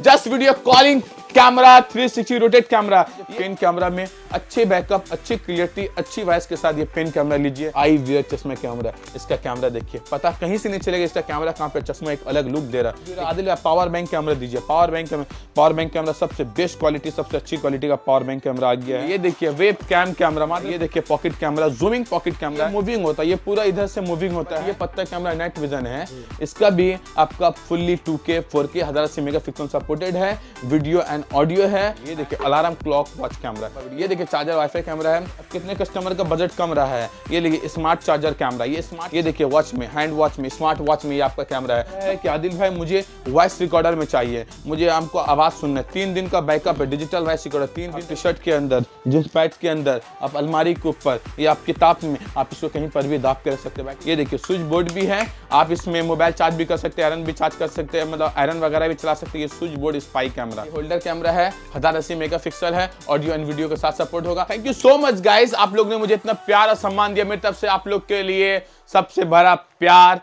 just video calling camera 360 rotate camera pen camera में अच्छे backup अच्छी क्लियरिटी अच्छी वॉइस के साथ ये पेन कैमरा लीजिए आई वियर चश्मा कैमरा इसका कैमरा देखिए पता कहीं से नहीं चलेगा इसका कैमरा कहाँ पे चश्मा एक अलग लुक दे रहा है आदिल पावर बैंक कैमरा दीजिए power bank power bank camera सबसे बेस्ट क्वालिटी सबसे अच्छी क्वालिटी का पावर बैंक कैमरा आ गया है ये देखिए वेब कैम कैमरा मतलब ये देखिए pocket camera zooming pocket camera moving होता है ये पूरा इधर से मूविंग होता है ये पत्ता कैमरा नाइट विजन है इसका भी आपका फुल्ली टू के फोर के हजार अस्सी मेगा सपोर्टेड है वीडियो एंड एंड ऑडियो है ये देखिए अलार्म क्लॉक वॉच कैमरा ये देखिए चार्जर वाईफाई कैमरा है कितने कस्टमर का बजट कम रहा है ये देखिए स्मार्ट चार्जर कैमरा ये स्मार्ट ये देखिए वॉच में हैंड वॉच में स्मार्ट वॉच में ये आपका कैमरा है कि आदिल भाई मुझे वॉइस रिकॉर्डर में चाहिए मुझे आपको आवाज़ सुनना है तीन दिन का बैकअप है डिजिटल वॉइस रिकॉर्डर तीन दिन टी शर्ट के अंदर जींस पैंट के अंदर आप अलमारी के ऊपर या आप किताब में आप इसको कहीं पर भी दाप कर सकते हैं ये देखिए स्विच बोर्ड भी है आप इसमें मोबाइल चार्ज भी कर सकते हैं आयरन भी चार्ज कर सकते हैं मतलब आयरन वगैरह भी चला सकते हैं ये switch board spy camera holder camera है हजार अस्सी मेगा पिक्सल है ऑडियो एंड वीडियो के साथ सपोर्ट होगा thank you so much guys आप लोग ने मुझे इतना प्यार और सम्मान दिया मेरी तरफ से आप लोग के लिए सबसे बड़ा प्यार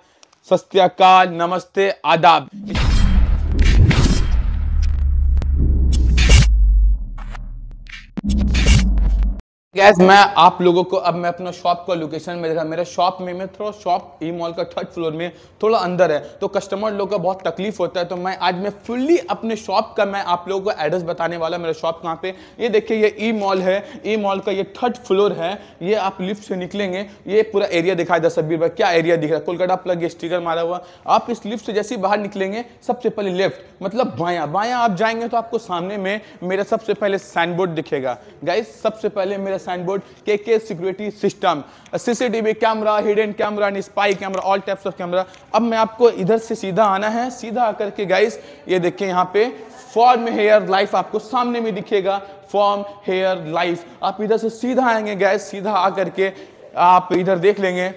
सत्याकाल नमस्ते आदाब गैस मैं आप लोगों को अब मैं अपना शॉप का लोकेशन में देखा मेरा शॉप में मैं थोड़ा शॉप ई मॉल का थर्ड फ्लोर में थोड़ा अंदर है तो कस्टमर लोग का बहुत तकलीफ होता है तो मैं आज मैं फुल्ली अपने शॉप का मैं आप लोगों को एड्रेस बताने वाला मेरा शॉप कहाँ पे ये देखिए ये ई e मॉल है ई e मॉल का ये थर्ड फ्लोर है ये आप लिफ्ट से निकलेंगे ये पूरा एरिया दिखाई दे सबीर भाई क्या एरिया दिख रहा है कोलकाता प्लग स्टीकर मारा हुआ आप इस लिफ्ट से जैसे ही बाहर निकलेंगे सबसे पहले लेफ्ट मतलब बाया बाया आप जाएंगे तो आपको सामने में मेरा सबसे पहले साइन बोर्ड दिखेगा गाइस सबसे पहले मेरा sign के के security system CCTV camera hidden camera and spy camera, all types of camera. अब मैं आपको इधर से सीधा आना है सीधा आकर के गाइस ये देखिए यहाँ पे फॉर्म हेयर लाइफ आपको सामने में दिखेगा फॉर्म हेयर लाइफ आप इधर से सीधा आएंगे गैस सीधा आकर के आप इधर देख लेंगे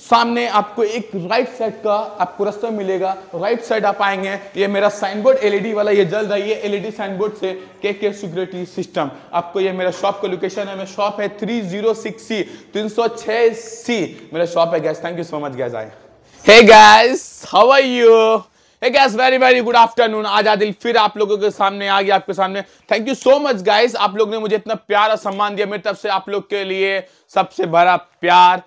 सामने आपको एक राइट साइड का आपको रास्ता मिलेगा राइट साइड आप आएंगे ये मेरा साइन बोर्ड एलईडी वाला ये जल रही है ये एलईडी साइन बोर्ड से के के सिक्योरिटी सिस्टम आपको ये मेरा शॉप का लोकेशन है मेरा शॉप है थ्री जीरो सिक्स सी तीन सौ छह सी मेरा शॉप है guys thank you so much guys आए hey guys how are you hey guys very very good afternoon आज आदिल फिर आप लोगों के सामने आ गया आपके सामने thank you so much guys आप लोग ने मुझे इतना प्यार और सम्मान दिया मेरी तरफ से आप लोग के लिए सबसे बड़ा प्यार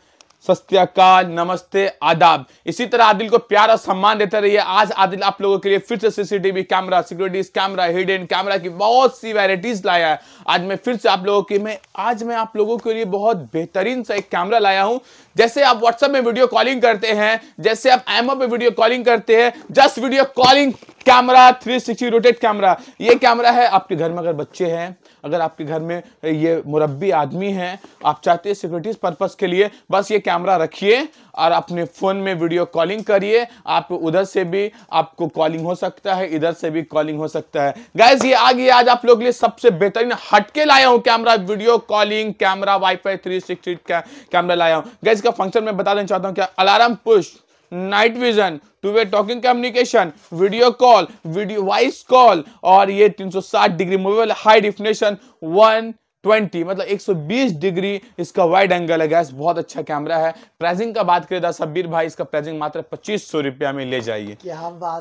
सत्याकाल नमस्ते आदाब इसी तरह आदिल को प्यार और सम्मान देते रहिए आज आदिल आप लोगों के लिए फिर से CCTV camera securities camera hidden camera की बहुत सी वैरायटीज लाया है आज मैं फिर से आप लोगों की मैं आज मैं आप लोगों के लिए बहुत बेहतरीन सा एक कैमरा लाया हूं जैसे आप व्हाट्सएप में वीडियो कॉलिंग करते हैं जैसे आप एमओ पे वीडियो कॉलिंग करते हैं just video calling camera sixty rotate camera ये कैमरा है आपके घर में अगर बच्चे हैं अगर आपके घर में ये मुरबी आदमी है आप चाहते हैं सिक्योरिटी पर्पज़ के लिए बस ये कैमरा रखिए और अपने फ़ोन में वीडियो कॉलिंग करिए आप उधर से भी आपको कॉलिंग हो सकता है इधर से भी कॉलिंग हो सकता है गैस ये आ गया आज आप लोग लिए सबसे बेहतरीन हटके लाया हूँ camera video calling camera wifi three sixty camera लाया हूँ गैस का फंक्शन मैं बता देना चाहता हूँ क्या अलार्म पुष्ट night vision two way talking communication video call video voice call और ये 360 degree mobile high definition one twenty मतलब 120 डिग्री इसका वाइड एंगल है गैस बहुत अच्छा कैमरा है प्राइसिंग का बात करें सब्बीर भाई इसका प्राइसिंग मात्र पच्चीस सौ रुपया में ले जाइए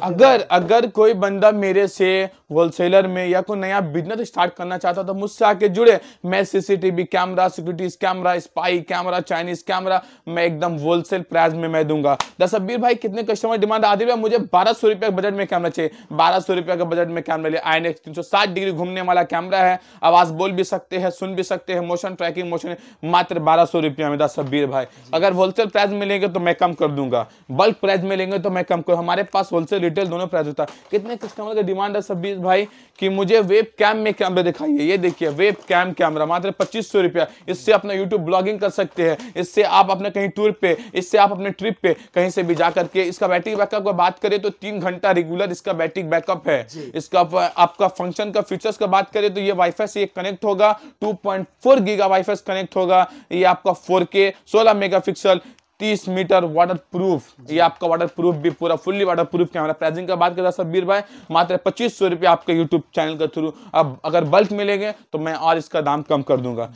अगर अगर कोई बंदा मेरे से होलसेलर में या कोई नया बिजनेस स्टार्ट करना चाहता तो मुझसे आके जुड़े मैं CCTV camera securities camera spy camera Chinese camera मैं एकदम होलसेल प्राइस में मैं दूंगा दसब्बीर भाई कितने कस्टमर डिमांड आदि मुझे बारह सौ रुपया बजट में कैमरा चाहिए बारह सौ रुपया का बजट में कैमरा लिए आई नेक्स तीन सौ डिग्री घूमने वाला कैमरा है आवाज बोल भी सकते हैं है सुन भी सकते हैं मोशन ट्रैकिंग मोशन मात्र बारह सौ रुपया में दासबीर भाई अगर होलसेल प्राइस में लेंगे तो मैं कम कर दूंगा बल्क प्राइस में लेंगे तो मैं कम कर हमारे पास होलसेल रिटेल दोनों प्राइस होता है कितने कस्टमर का डिमांड है सब्बीर भाई कि मुझे वेब कैम में कैमरा दिखाइए ये देखिए वेब कैम कैमरा मात्र पच्चीस सौ रुपया इससे अपना यूट्यूब ब्लॉगिंग कर सकते हैं इससे आप अपने कहीं टूर पे इससे आप अपने ट्रिप पे कहीं से भी जा करके इसका बैटरी बैकअप की बात करें तो तीन घंटा रेगुलर इसका बैटरी बैकअप है इसका आपका फंक्शन का फीचर्स का बात करें तो ये वाईफाई से कनेक्ट होगा 2.4 गीगा गीगावाईफाइस कनेक्ट होगा ये आपका 4K 16 megapixel 30 metre water proof ये आपका वाटर प्रूफ भी पूरा fully waterproof camera pricing का बात करें सब्बीर भाई मात्र पच्चीस सौ रुपये आपके यूट्यूब चैनल के थ्रू अब अगर बल्क मिलेंगे तो मैं और इसका दाम कम कर दूंगा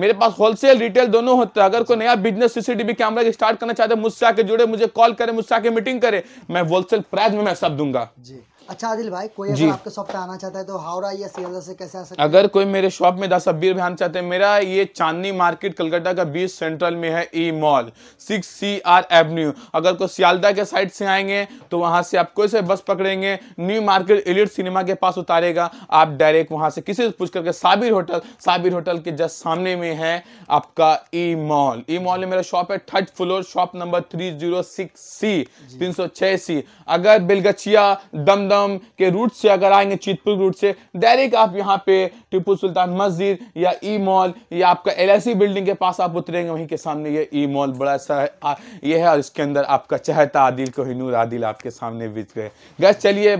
मेरे पास होलसेल रिटेल दोनों होता है अगर कोई नया बिजनेस सीसीटीवी कैमरा स्टार्ट करना चाहते हैं मुझसे आके जुड़े मुझे कॉल करें मुझसे आके मीटिंग करें मैं होलसेल प्राइस में मैं सब दूंगा जी अच्छा आदिल भाई कोई अगर आपके शॉप पे आना चाहता है तो हावड़ा या सियालदह से कैसे आ सकता है अगर कोई मेरे शॉप में दस अब्बीर भी आना चाहते हैं मेरा ये चांदनी मार्केट कलकत्ता का बीस सेंट्रल में है E mall six C R avenue अगर कोई सियालदा के साइड से आएंगे तो वहाँ से आप कोई से बस पकड़ेंगे न्यू मार्केट एलिट सिनेमा के पास उतारेगा आप डायरेक्ट वहाँ से किसी से पूछ करके साबिर होटल साबिर होटल के जस्ट सामने में है आपका ई मॉल ई मॉल में मेरा शॉप है third floor shop number three C तीन सी अगर बिलगछिया दमदम कलम के रूट से अगर आएंगे चितपुर रूट से डायरेक्ट आप यहाँ पे टिपू सुल्तान मस्जिद या ई मॉल या आपका एल बिल्डिंग e के पास आप उतरेंगे वहीं के सामने ये ई मॉल बड़ा सा है आ, ये है और इसके अंदर आपका चहता आदिल को हिनूर आदिल आपके सामने बीच गए गैस चलिए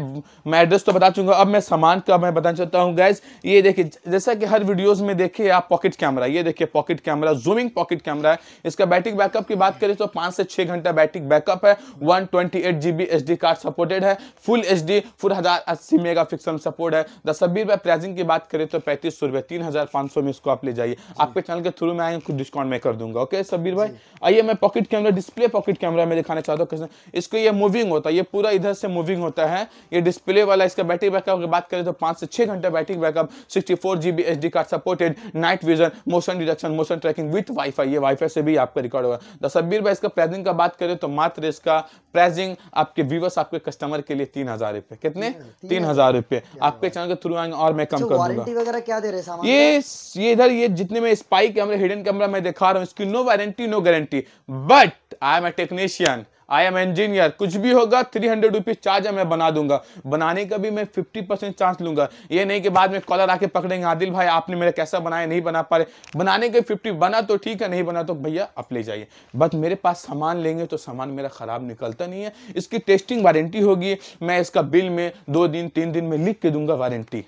मैं एड्रेस तो बता चूंगा अब मैं सामान का मैं बताना चाहता हूँ गैस ये देखिए जैसा कि हर वीडियोज़ में देखिए आप पॉकेट कैमरा ये देखिए pocket camera zooming pocket camera है इसका बैटरी बैकअप की बात करें तो पाँच से छः घंटा बैटरी बैकअप है वन ट्वेंटी कार्ड सपोर्टेड है फुल एच डी फुल हज़ार अस्सी मेगा सपोर्ट है दस बीस प्राइजिंग की बात करें तो पैंतीस सौ रुपए तीन हज़ार पांच सौ में इसको आप ले जाइए आपके चैनल के थ्रू मैं कुछ डिस्काउंट में कर दूंगा ओके सबीर भाई आइए मैं pocket camera display pocket camera में दिखाना चाहता हूँ इसको ये मूविंग होता है ये पूरा इधर से मूविंग होता है ये डिस्प्ले वाला इसका बैटरी बैकअप की बात करें तो पांच से छह घंटे battery backup sixty four G H D card supported night vision motion deduction motion tracking with wifi ये वाईफाई से भी आपका रिकॉर्ड होगा तो सबीर भाई इसका प्राइसिंग का बात करें तो मात्र इसका प्राइसिंग आपके व्यूवर्स आपके कस्टमर के लिए तीन हज़ार रुपए कितने तीन हज़ार रुपए आपके चैनल के थ्रू आएंगे और मैं कम अच्छा, कर दूंगा वगैरह क्या दे रहे सामान ये ये इधर ये जितने में स्पाई कैमरे हिडन कैमरा मैं दिखा रहा हूँ इसकी no warranty no guarantee but I am a technician I am engineer कुछ भी होगा थ्री हंड्रेड रुपीज चार्ज मैं बना दूंगा बनाने का भी मैं फिफ्टी परसेंट चांस लूंगा ये नहीं कि बाद में कॉलर आके पकड़ेंगे आदिल भाई आपने मेरा कैसा बनाया नहीं बना पा रहे बनाने के फिफ्टी बना तो ठीक है नहीं बना तो भैया आप ले जाइए बट मेरे पास सामान लेंगे तो सामान मेरा ख़राब निकलता नहीं है इसकी टेस्टिंग वारंटी होगी मैं इसका बिल में दो दिन तीन दिन में लिख के दूंगा वारंटी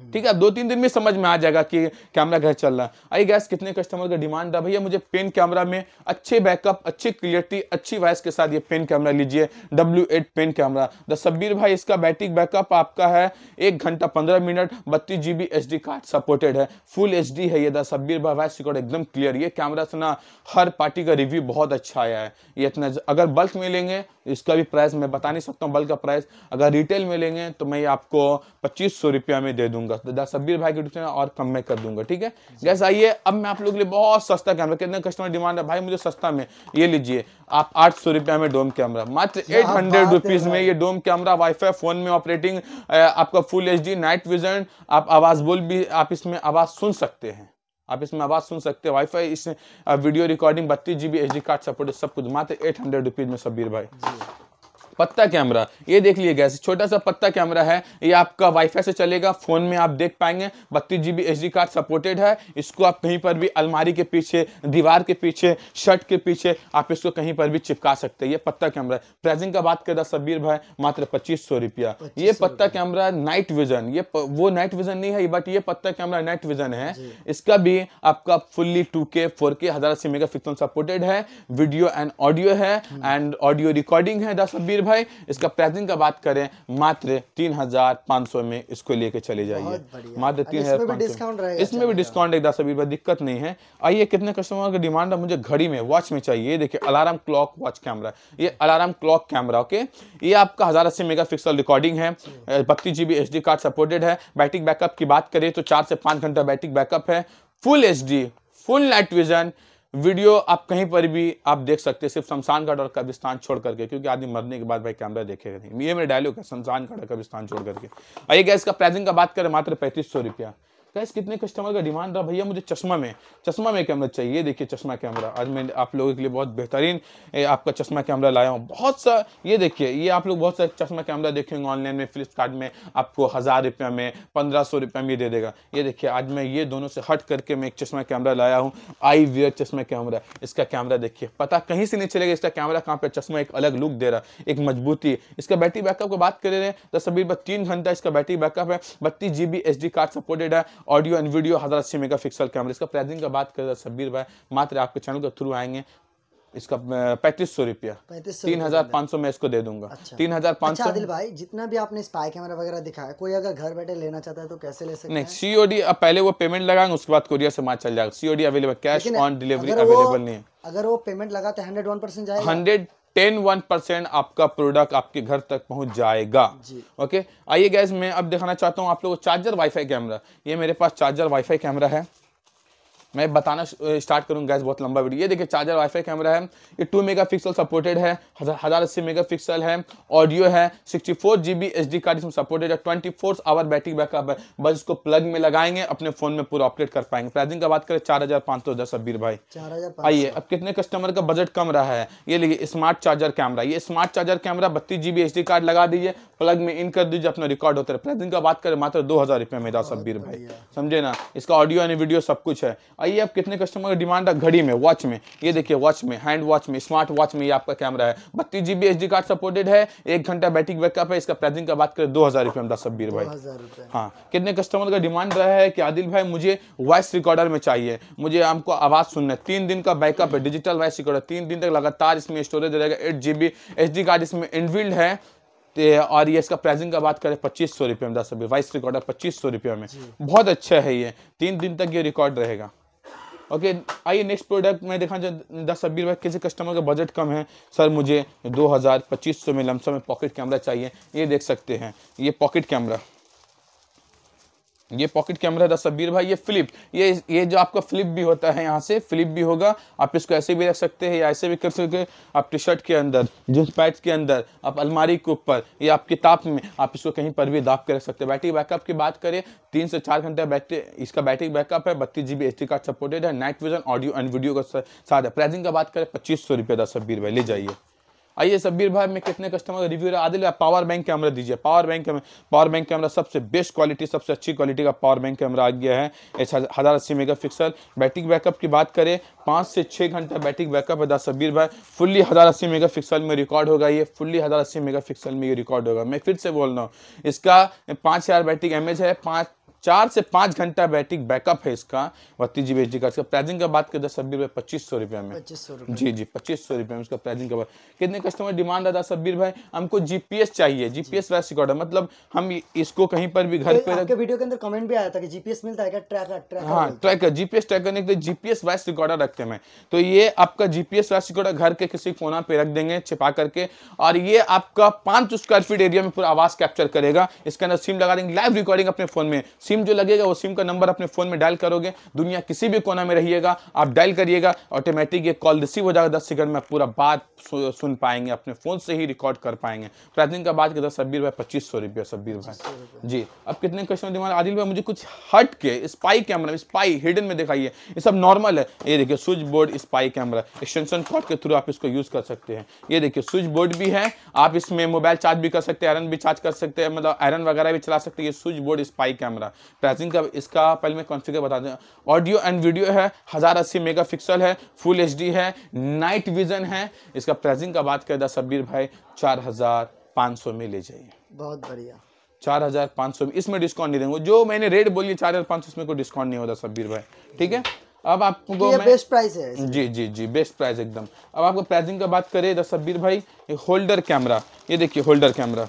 हम्म। ठीक है दो तीन दिन में समझ में आ जाएगा कि कैमरा कैसे चल रहा है आई गैस कितने कस्टमर का डिमांड रहा भैया मुझे पेन कैमरा में अच्छे बैकअप अच्छी क्लियरिटी अच्छी वॉइस के साथ ये पेन कैमरा लीजिए W eight pen camera the Sabbir भाई इसका बैटरी बैकअप आपका है एक घंटा पंद्रह मिनट बत्तीस G B H D card supported है फुल एच डी है ये द सब्बीर भाई वॉइस रिकॉर्ड एकदम क्लियर ये कैमरा से ना हर पार्टी का रिव्यू बहुत अच्छा आया है ये इतना अगर बल्क में लेंगे इसका भी प्राइस मैं बता नहीं सकता हूँ बल्क का प्राइस अगर रिटेल में लेंगे तो मैं आपको पच्चीस सौ रुपया में दे दूँगा दूंगा तो सब्बीर भाई के यूट्यूब चैनल और कम में कर दूंगा ठीक है गैस आइए अब मैं आप लोग के लिए बहुत सस्ता कैमरा कितने कस्टमर डिमांड है भाई मुझे सस्ता में ये लीजिए आप आठ सौ रुपया में डोम कैमरा मात्र एट हंड्रेड रुपीज में ये डोम कैमरा वाईफाई फोन में ऑपरेटिंग आपका फुल एच नाइट विजन आप आवाज बोल भी आप इसमें आवाज सुन सकते हैं आप इसमें आवाज़ सुन सकते हैं वाईफाई इसमें वीडियो रिकॉर्डिंग बत्तीस जीबी एच कार्ड सपोर्ट सब कुछ मात्र एट हंड्रेड रुपीज़ में सब्बीर भाई पत्ता कैमरा ये देख लिए गैस छोटा सा पत्ता कैमरा है ये आपका वाईफाई से चलेगा फ़ोन में आप देख पाएंगे बत्तीस जी बी कार्ड सपोर्टेड है इसको आप कहीं पर भी अलमारी के पीछे दीवार के पीछे शर्ट के पीछे आप इसको कहीं पर भी चिपका सकते हैं ये पत्ता कैमरा प्राइसिंग का बात करता सबीर भाई मात्र पच्चीस सौ रुपया ये पत्ता कैमरा नाइट विजन ये प, वो नाइट विजन नहीं है बट ये पत्ता कैमरा नाइट विजन है इसका भी आपका फुल्ली टू के फोर के हजार मेगा सपोर्टेड है वीडियो एंड ऑडियो है एंड ऑडियो रिकॉर्डिंग है दबीर भाई इसका प्राइसिंग का बात करें मात्र तीन हजार पाँच सौ में इसको लेके चले जाइए मात्र तीन हजार इसमें भी डिस्काउंट एकदम सभी रुपये दिक्कत नहीं है आइए कितने कस्टमर का डिमांड है मुझे घड़ी में वॉच में चाहिए देखिए अलार्म क्लॉक वॉच कैमरा ये अलार्म क्लॉक कैमरा ओके ये आपका हजार अस्सी मेगा रिकॉर्डिंग है हम्म। बत्तीस जी बी कार्ड सपोर्टेड है बैटरी बैकअप की बात करें तो चार से पाँच घंटा बैटरी बैकअप है full H full night vision video आप कहीं पर भी आप देख सकते हैं सिर्फ शमशान घाट और कब्रिस्तान छोड़ करके क्योंकि आदमी मरने के बाद भाई कैमरा देखेगा नहीं ये मेरे डायलॉग है शमशान घाट और कब्रिस्तान छोड़ करके आइए गैस का प्राइसिंग का बात करें मात्र पैंतीस सौ रुपया कैसे कितने कस्टमर का डिमांड रहा भैया मुझे चश्मा में चश्मा में कैमरा चाहिए देखिए चश्मा कैमरा आज मैं आप लोगों के लिए बहुत बेहतरीन आपका चश्मा कैमरा लाया हूँ बहुत सा ये देखिए ये आप लोग बहुत सारे चश्मा कैमरा देखेंगे ऑनलाइन में फ्लिपकार्ट में आपको हज़ार रुपया में पंद्रह सौ रुपया में दे देगा ये देखिए आज मैं ये दोनों से हट करके मैं एक चश्मा कैमरा लाया हूँ आई वियर चश्मा कैमरा इसका कैमरा देखिए पता कहीं से नहीं चलेगा इसका कैमरा कहाँ पर चश्मा एक अलग लुक दे रहा है एक मजबूती इसका बैटरी बैकअप की बात करें तो सभी तीन घंटा इसका बैटरी बैकअप है बत्तीस जी बी कार्ड सपोर्टेड है ऑडियो एंड वीडियो हज़ार अस्सी मेगा पिक्सल कैमरा इसका प्राइसिंग का बात करें तो सब्बीर भाई मात्र आपके चैनल के थ्रू आएंगे इसका पैंतीस सौ रुपया तीन हजार पाँच सौ मैं इसको दे दूंगा अच्छा। तीन हजार पाँच अच्छा, सौ भाई जितना भी आपने स्पाई कैमरा वगैरह दिखाया कोई अगर घर बैठे लेना चाहता है तो कैसे ले सकते नहीं सीओडी अब पहले वो पेमेंट लगाएंगे उसके बाद कोरियर से मार्च चल जाएगा COD available cash on delivery available नहीं है अगर वो पेमेंट लगा तो हंड्रेड वन परसेंट जाए हंड्रेड टेन वन परसेंट आपका प्रोडक्ट आपके घर तक पहुंच जाएगा ओके आइए गैस मैं अब दिखाना चाहता हूँ आप लोगों को चार्जर वाईफाई कैमरा ये मेरे पास चार्जर वाईफाई कैमरा है मैं बताना स्टार्ट करूँगा गैस बहुत लंबा वीडियो ये देखिए चार्जर वाईफाई कैमरा है ये टू मेगा पिक्सल सपोर्टेड है हज़ार अस्सी मेगा पिक्सल है ऑडियो है sixty four G B H D card इसमें सपोर्टेड है twenty four hour battery backup है बस इसको प्लग में लगाएंगे अपने फ़ोन में पूरा ऑपरेट कर पाएंगे प्राइसिंग का बात करें चार हज़ार पाँच सौ दस अब्बीर भाई आइए अब कितने कस्टमर का बजट कम रहा है ये लिखिए स्मार्ट चार्जर कैमरा ये स्मार्ट चार्जर कैमरा बत्तीस जी बी कार्ड लगा दीजिए प्लग में इन कर दीजिए अपना रिकॉर्ड होता है प्राइसिंग का बात करें मात्र दो हज़ार रुपये में दस अब्बीर भाई समझे ना इसका ऑडियो यानी वीडियो सब कुछ है आइए आप कितने कस्टमर डिमांड है घड़ी में वॉच में ये देखिए वॉच में हैंड वॉच में स्मार्ट वॉच में ये आपका कैमरा है बत्तीस जीबी एच कार्ड सपोर्टेड है एक घंटा बैटरी बैकअप है इसका प्राइसिंग का बात करें दो हज़ार रुपये अमदा सब्बीर भाई हाँ कितने कस्टमर का डिमांड रहा है कि आदिल भाई मुझे वॉइस रिकॉर्डर में चाहिए मुझे आपको आवाज़ सुनना है तीन दिन का बैकअप है डिजिटल वॉइस रिकॉर्डर तीन दिन तक लगातार इसमें स्टोरेज रहेगा एट जी बी कार्ड इसमें इनबिल्ड है और ये इसका प्राइसिंग का बात करें पच्चीस सौ रुपये में दस वाइस रिकॉर्डर पच्चीस सौ रुपये में बहुत अच्छा है ये तीन दिन तक ये रिकॉर्ड रहेगा ओके आइए नेक्स्ट प्रोडक्ट मैं देखा जो दस छब्बीस रुपये किसी कस्टमर का बजट कम है सर मुझे दो हज़ार पच्चीस सौ में लमसम में पॉकेट कैमरा चाहिए ये देख सकते हैं ये पॉकेट कैमरा ये पॉकेट कैमरा था सबीर भाई ये फ्लिप ये ये जो आपका फ्लिप भी होता है यहाँ से फ्लिप भी होगा आप इसको ऐसे भी रख सकते हैं या ऐसे भी कर सकते हैं आप टी शर्ट के अंदर जींस पैंट के अंदर आप अलमारी के ऊपर या आप किताब में आप इसको कहीं पर भी दाब के रख सकते हैं बैटरी बैकअप की बात करें तीन से चार घंटे बैटरी इसका बैटरी बैकअप है बत्तीस जी बी कार्ड सपोर्टेड है night vision audio and video का साथ है प्राइसिंग का बात करें पच्चीस सौ रुपये था सब्बीर भाई ले जाइए आइए सब्बीर भाई में कितने कस्टमर का रिव्यू रहा आदिल पावर बैंक कैमरा दीजिए power bank camera power bank camera सबसे बेस्ट क्वालिटी सबसे अच्छी क्वालिटी का पावर बैंक कैमरा आ गया है हज़ार अस्सी मेगा पिक्सल बैटरी बैकअप की बात करें पाँच से छः घंटा बैटरी बैकअप है दासबीर भाई फुल्ली हज़ार अस्सी मेगा पिक्सल में रिकॉर्ड होगा ये फुल्ली हज़ार अस्सी मेगा पिक्सल में ये रिकॉर्ड होगा मैं फिर से बोल रहा हूँ इसका पाँच हज़ार बैटरी एम है पाँच चार से पाँच घंटा बैटरी बैकअप है इसका बत्तीस जी बी एच डी का इसका प्राइजिंग का बात करें तो सब्बीर भाई पच्चीस सौ रुपया में जी जी पच्चीस सौ रुपया में उसका प्राइजिंग का बात कितने कस्टमर डिमांड आता सब्बीर भाई हमको जीपीएस चाहिए जीपीएस वैस रिकॉर्डर मतलब हम इसको कहीं पर भी घर पे वीडियो के अंदर कमेंट भी आया था कि जीपीएस मिलता है ट्रैकर हाँ ट्रैकर जीपीएस ट्रैकर नहीं जीपीएस वाइस रिकॉर्डर रखते हैं तो ये आपका जीपीएस वाइस रिकॉर्डर घर के किसी कोना पे रख देंगे छिपा करके और ये आपका पांच स्क्वायर फीट एरिया में पूरा आवाज कैप्चर करेगा इसके अंदर सिम लगा देंगे लाइव रिकॉर्डिंग अपने फोन में सिम जो लगेगा वो सिम का नंबर अपने फ़ोन में डायल करोगे दुनिया किसी भी कोना में रहिएगा आप डायल करिएगा ऑटोमेटिक ये कॉल रिसीव हो जाएगा दस सेकंड में पूरा बात सुन पाएंगे अपने फ़ोन से ही रिकॉर्ड कर पाएंगे प्राथमिक का बात करता तो सब्बीर भाई पच्चीस सौ रुपये सब्बीर भाई जी अब कितने क्वेश्चन दिमाग आदिल भाई मुझे कुछ हट के स्पाई कैमरा स्पाई हिडन में दिखाइए ये सब नॉर्मल है ये देखिए switch board spy camera extension cord के थ्रू आप इसको यूज़ कर सकते हैं ये देखिए स्विच बोर्ड भी है आप इसमें मोबाइल चार्ज भी कर सकते हैं आयरन भी चार्ज कर सकते हैं मतलब आयरन वगैरह भी चला सकते हैं ये switch board spy camera pricing का इसका पहले मैं कॉन्फ़िगर बता दें ऑडियो एंड वीडियो है हज़ार अस्सी मेगा पिक्सल है फुल एच है नाइट विजन है इसका प्राइसिंग का बात करें सब्बीर भाई चार हज़ार पाँच सौ में ले जाइए बहुत बढ़िया चार हज़ार पाँच सौ इसमें डिस्काउंट नहीं देंगे जो मैंने रेट बोली चार हज़ार पाँच सौ इसमें कोई डिस्काउंट नहीं होता सब्बीर भाई ठीक है अब आपको मैं बेस्ट प्राइस है जी जी जी बेस्ट प्राइस एकदम अब आपको प्राइसिंग का बात करें दस सब्बीर भाई ये होल्डर कैमरा ये देखिए होल्डर कैमरा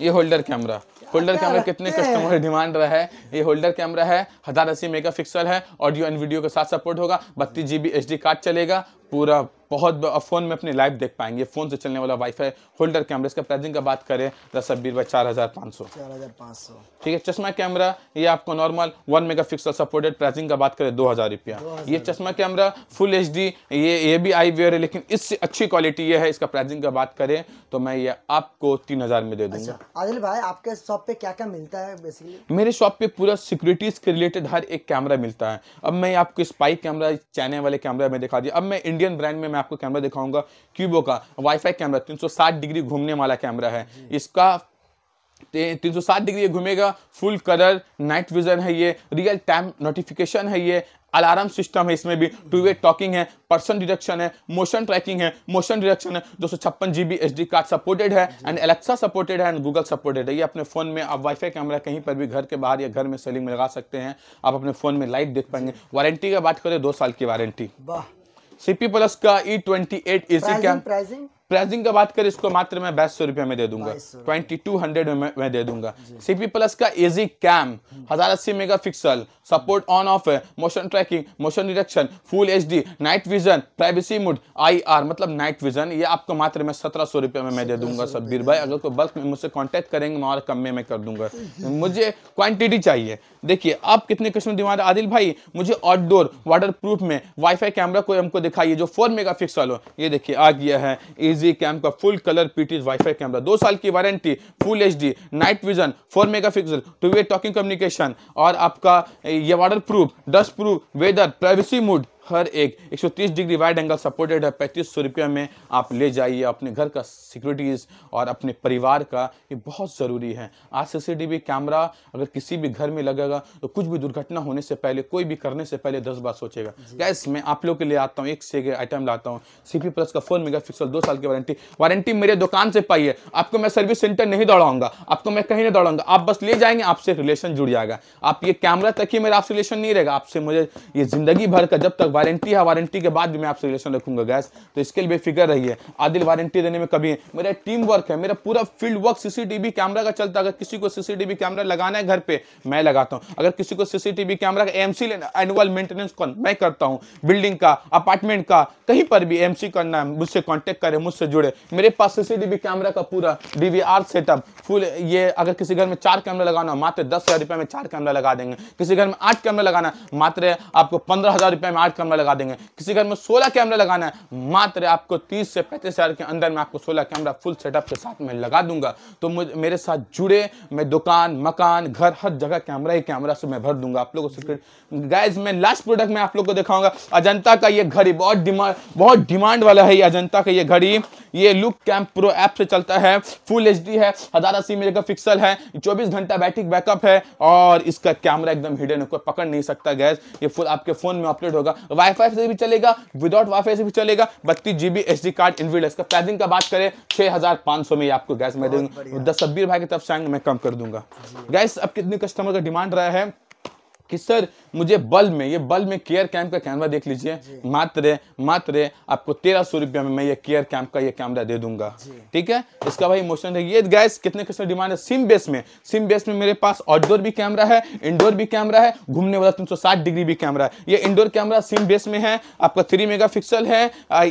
ये होल्डर कैमरा होल्डर कैमरा कितने कस्टमर डिमांड रहा है ये होल्डर कैमरा है हजार अस्सी मेगा है ऑडियो एंड वीडियो के साथ सपोर्ट होगा बत्तीस जीबी बी कार्ड चलेगा पूरा बहुत फ़ोन में अपनी लाइव देख पाएंगे फ़ोन से चलने वाला वाईफाई होल्डर कैमरा इसका प्राइसिंग का बात करें तो सब्बीर भाई चार हज़ार पाँच सौ चार हज़ार पाँच सौ ठीक है चश्मा कैमरा ये आपको normal one megapixel supported pricing का बात करें दो हज़ार रुपया ये चश्मा कैमरा फुल एच डी ये ये भी आई वेयर है लेकिन इससे अच्छी क्वालिटी ये है इसका प्राइसिंग का बात करें तो मैं ये आपको तीन हज़ार में दे दूँगा अच्छा, आदिल भाई आपके शॉप पे क्या क्या मिलता है बेसिकली मेरे शॉप पे पूरा सिक्योरिटीज़ के रिलेटेड हर एक कैमरा मिलता है अब मैं आपको स्पाइक कैमरा चैने वाले कैमरा में दिखा दिया अब मैं इंडियन ब्रांड में मैं आपको कैमरा दिखाऊंगा क्यूबो का वाईफाई कैमरा 360 डिग्री घूमने वाला कैमरा है इसका तीन सौ सात डिग्री घूमेगा फुल कलर नाइट विजन है ये रियल टाइम नोटिफिकेशन है ये अलार्म सिस्टम है इसमें भी टू वे टॉकिंग है पर्सन डिडक्शन है मोशन ट्रैकिंग है मोशन डिडक्शन है दो सौ छप्पन G B H D card supported है एंड एलेक्सा सपोर्टेड है एंड गूगल सपोर्टेड है ये अपने फ़ोन में आप वाईफाई कैमरा कहीं पर भी घर के बाहर या घर में सेलिंग में लगा सकते हैं आप अपने फ़ोन में लाइट देख पाएंगे वारंटी का बात करें दो साल की वारंटी वाह सीपी प्लस का ई ट्वेंटी एट इसी क्या प्राइसिंग प्राइसिंग का बात करें इसको मात्र मैं बाईस सौ रुपये में दे दूंगा ट्वेंटी टू हंड्रेड में मैं दे दूंगा सीपी प्लस का एजी कैम हम्म। हजार अस्सी mega megapixel support on off है motion tracking motion detection full H D night vision privacy mode I R मतलब नाइट विजन ये आपको मात्र मैं सत्रह सौ रुपये में मैं दे दूंगा सब्बीर भाई अगर कोई बल्क में मुझसे कॉन्टैक्ट करेंगे मैं और कम में कर दूंगा मुझे क्वान्टिटी चाहिए देखिए आप कितने किस्म दिमाग आदिल भाई मुझे आउटडोर वाटर प्रूफ में वाईफाई कैमरा कोई हमको दिखाइए जो फोर मेगा हो ये देखिए आ गया है बिजी कैम का full colour PT wifi camera दो साल की warranty full HD night vision four megapixel two way talking communication और आपका ये waterproof dustproof weather privacy mood हर एक 130 डिग्री वाइड एंगल सपोर्टेड है पैंतीस सौ रुपये में आप ले जाइए अपने घर का सिक्योरिटीज़ और अपने परिवार का ये बहुत ज़रूरी है आज सीसीटीवी कैमरा अगर किसी भी घर में लगेगा तो कुछ भी दुर्घटना होने से पहले कोई भी करने से पहले दस बार सोचेगा गैस मैं आप लोग के लिए आता हूँ एक से एक आइटम लाता हूँ सी प्लस का फोन मेगा दो साल की वारंटी वारंटी मेरे दुकान से पाइए आपको मैं सर्विस सेंटर नहीं दौड़ाऊंगा आपको मैं कहीं नहीं दौड़ाऊंगा आप बस ले जाएंगे आपसे रिलेशन जुड़ जाएगा आप ये कैमरा तक ही मेरा आपसे रिलेशन नहीं रहेगा आपसे मुझे ये जिंदगी भर का जब तक वारंटी है वारंटी के बाद भी मैं आपसे रिलेशन रखूंगा गैस तो इसके लिए बेफिक्र रही है आदिल वारंटी देने में कभी मेरा टीम वर्क है मेरा पूरा फील्ड वर्क सीसीटीवी कैमरा का चलता अगर किसी को सीसीटीवी कैमरा लगाना है घर पे मैं लगाता हूँ अगर किसी को सीसीटीवी कैमरा का एमसी लेना एनुअल मेंटेनेंस कौन मैं करता हूँ बिल्डिंग का अपार्टमेंट का कहीं पर भी एमसी करना है मुझसे कॉन्टेक्ट करें मुझसे जुड़े मेरे पास सीसीटीवी कैमरा का पूरा डीवीआर सेटअप फुल ये अगर किसी घर में चार कैमरा लगाना हो मात्र दस हजार रुपये में चार कैमरा लगा देंगे किसी घर में आठ कैमरा लगाना मात्र आपको पंद्रह हजार रुपये में आठ कैमरा कैमरा लगा देंगे किसी घर में सोलह कैमरा लगाना है मात्र आपको तीस से पैंतीस हज़ार के अंदर मैं आपको सोलह कैमरा फुल सेटअप के साथ में लगा दूंगा तो मेरे साथ जुड़े मैं दुकान मकान घर हर जगह कैमरा ही कैमरा से मैं भर दूंगा आप लोगों से गाइज में लास्ट प्रोडक्ट में आप लोग को दिखाऊंगा अजंता का ये घड़ी बहुत डिमांड बहुत डिमांड वाला है ये अजंता का ये घड़ी ये लुक कैम्प प्रो ऐप से चलता है फुल एच है हजार अस्सी मेगा पिक्सल है चौबीस घंटा बैटरी बैकअप है और इसका कैमरा एकदम हिडन है कोई पकड़ नहीं सकता गैस ये फुल आपके फ़ोन में अपलोड होगा वाईफाई से भी चलेगा विदाउट वाईफाई से भी चलेगा बत्तीस GB S D card inbuilt इसका प्राइसिंग का बात करें छह हजार पांच सौ में आपको गैस मैं दूंगा दस सब्बीर भाई की तरफ से मैं कम कर दूंगा गैस अब कितनी कस्टमर का डिमांड रहा है कि सर मुझे बल्ब में ये बल्ब में केयर कैम्प का कैमरा देख लीजिए मात्र मात्र आपको तेरह सौ रुपया में मैं ये केयर कैम्प का ये कैमरा दे दूंगा ठीक है इसका भाई मोशन है ये गैस कितने किस्म डिमांड है सिम बेस में सिम बेस में मेरे पास आउटडोर भी कैमरा है इंडोर भी कैमरा है घूमने वाला तीन डिग्री भी कैमरा है ये इंडोर कैमरा सिम बेस में है आपका थ्री मेगा है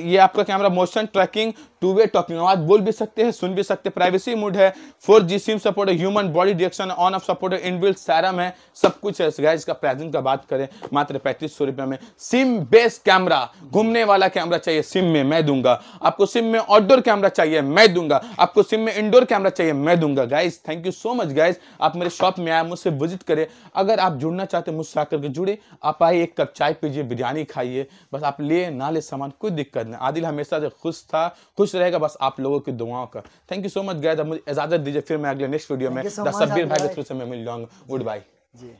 ये आपका camera motion tracking two way talking आवाज बोल भी सकते हैं सुन भी सकते हैं प्राइवेसी मूड है फोर सिम सपोर्ट है human body direction on off support है इनबिल्ट सैरम है सब कुछ है गैस इसका प्राइसिंग का बात करें मात्र पैंतीस सौ रुपये में सिम बेस कैमरा घूमने वाला कैमरा चाहिए सिम में मैं दूंगा आपको सिम में आउटडोर कैमरा चाहिए मैं दूंगा आपको सिम में इंडोर कैमरा चाहिए मैं दूंगा guys thank you so much guys आप मेरे शॉप में आए मुझसे विजिट करें अगर आप जुड़ना चाहते हैं मुझसे आकर के जुड़े आप आए एक कप चाय पीजिए बिरयानी खाइए बस आप ले ना ले सामान कोई दिक्कत नहीं आदिल हमेशा से खुश था खुश रहेगा बस आप लोगों की दुआओं का thank you so much guys आप मुझे इजाजत दीजिए फिर मैं अगले नेक्स्ट वीडियो में दस भाई के थ्रू से मैं मिल जाऊंगा गुड बाय जी